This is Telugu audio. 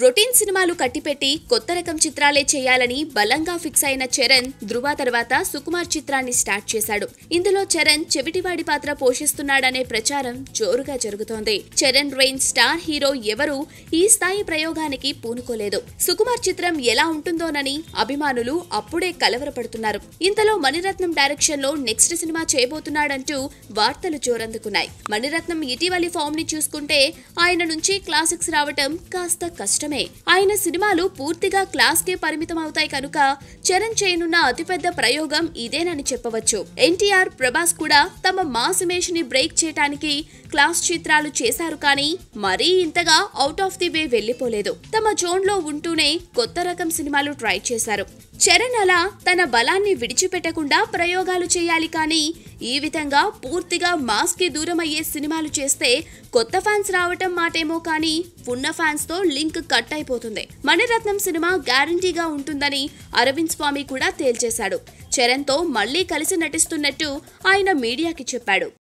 రొటీన్ సినిమాలు కట్టిపెట్టి కొత్త రకం చిత్రాలే చేయాలని బలంగా ఫిక్స్ అయిన చరణ్ ధృవ తర్వాత సుకుమార్ చిత్రాన్ని స్టార్ట్ చేశాడు ఇందులో చరణ్ చెవిటివాడి పాత్ర పోషిస్తున్నాడనే ప్రచారం జోరుగా జరుగుతోంది చరణ్ రెయిన్ స్టార్ హీరో ఎవరూ ఈ స్థాయి ప్రయోగానికి పూనుకోలేదు సుకుమార్ చిత్రం ఎలా ఉంటుందోనని అభిమానులు అప్పుడే కలవరపడుతున్నారు ఇంతలో మణిరత్నం డైరెక్షన్ లో నెక్స్ట్ సినిమా చేయబోతున్నాడంటూ వార్తలు జోరందుకున్నాయి మణిరత్నం ఇటీవలి ఫామ్ ని చూసుకుంటే ఆయన నుంచి క్లాసిక్స్ రావటం కాస్త కష్టం కష్టమే ఆయన సినిమాలు పూర్తిగా క్లాస్ కే పరిమితం అవుతాయి కనుక చరణ్ చేయనున్న అతిపెద్ద ప్రయోగం ఇదేనని చెప్పవచ్చు ఎన్టీఆర్ ప్రభాస్ కూడా తమ మాస్ ఇమేజ్ ని బ్రేక్ చేయడానికి క్లాస్ చిత్రాలు చేశారు కానీ మరీ ఇంతగా అవుట్ ఆఫ్ ది వే వెళ్ళిపోలేదు తమ జోన్ లో ఉంటూనే కొత్త రకం సినిమాలు ట్రై చేశారు చరణ్ అలా తన బలాన్ని విడిచిపెట్టకుండా ప్రయోగాలు చేయాలి కానీ ఈ విధంగా పూర్తిగా మాస్కి దూరం అయ్యే సినిమాలు చేస్తే కొత్త ఫ్యాన్స్ రావటం మాటేమో కానీ ఉన్న ఫ్యాన్స్తో లింక్ కట్ అయిపోతుంది మణిరత్నం సినిమా గ్యారంటీగా ఉంటుందని అరవింద్ స్వామి కూడా తేల్చేశాడు చరణ్తో మళ్లీ కలిసి నటిస్తున్నట్టు ఆయన మీడియాకి చెప్పాడు